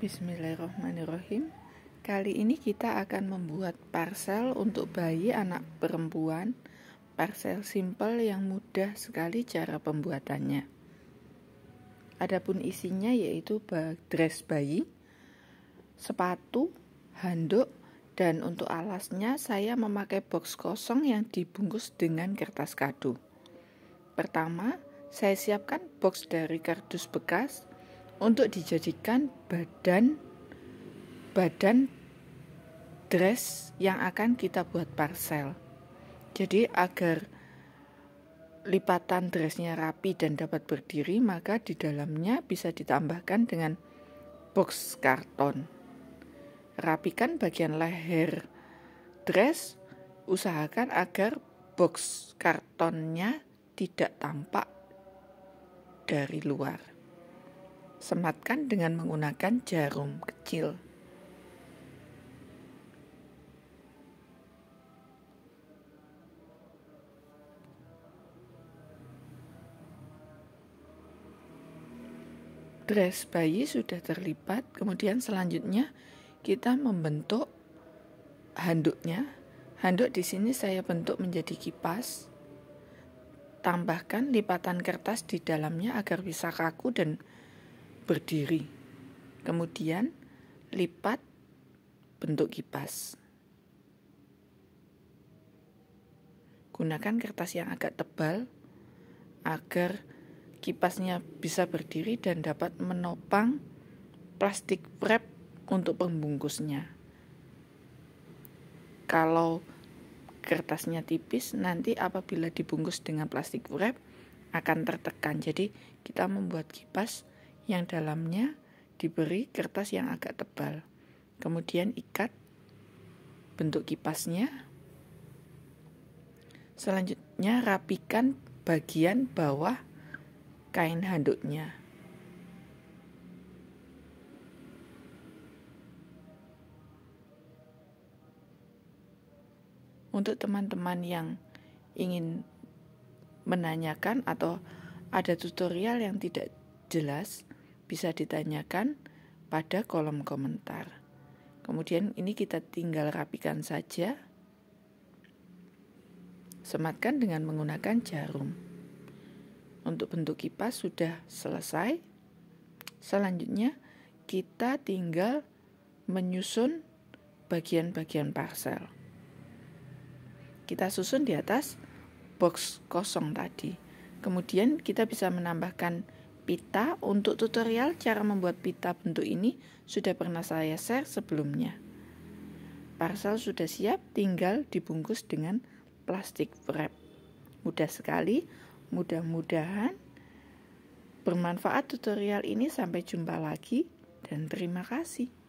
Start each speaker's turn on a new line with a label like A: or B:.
A: Bismillahirrahmanirrahim. Kali ini kita akan membuat parcel untuk bayi anak perempuan. Parcel simple yang mudah sekali cara pembuatannya. Adapun isinya yaitu dress bayi, sepatu, handuk, dan untuk alasnya saya memakai box kosong yang dibungkus dengan kertas kado. Pertama, saya siapkan box dari kardus bekas untuk dijadikan badan badan dress yang akan kita buat parcel. Jadi agar lipatan dressnya rapi dan dapat berdiri, maka di dalamnya bisa ditambahkan dengan box karton. Rapikan bagian leher dress, usahakan agar box kartonnya tidak tampak dari luar. Sematkan dengan menggunakan jarum kecil. Dress bayi sudah terlipat, kemudian selanjutnya kita membentuk handuknya. Handuk di sini saya bentuk menjadi kipas tambahkan lipatan kertas di dalamnya agar bisa kaku dan berdiri. Kemudian lipat bentuk kipas. Gunakan kertas yang agak tebal agar kipasnya bisa berdiri dan dapat menopang plastik wrap untuk pembungkusnya. Kalau kertasnya tipis, nanti apabila dibungkus dengan plastik wrap akan tertekan. Jadi, kita membuat kipas yang dalamnya diberi kertas yang agak tebal. Kemudian ikat bentuk kipasnya. Selanjutnya rapikan bagian bawah kain handuknya. Untuk teman-teman yang ingin menanyakan atau ada tutorial yang tidak jelas, bisa ditanyakan pada kolom komentar. Kemudian ini kita tinggal rapikan saja. Sematkan dengan menggunakan jarum. Untuk bentuk kipas sudah selesai. Selanjutnya kita tinggal menyusun bagian-bagian parsel. Kita susun di atas box kosong tadi. Kemudian kita bisa menambahkan pita untuk tutorial cara membuat pita bentuk ini sudah pernah saya share sebelumnya. Parcel sudah siap, tinggal dibungkus dengan plastik wrap. Mudah sekali, mudah-mudahan bermanfaat tutorial ini. Sampai jumpa lagi dan terima kasih.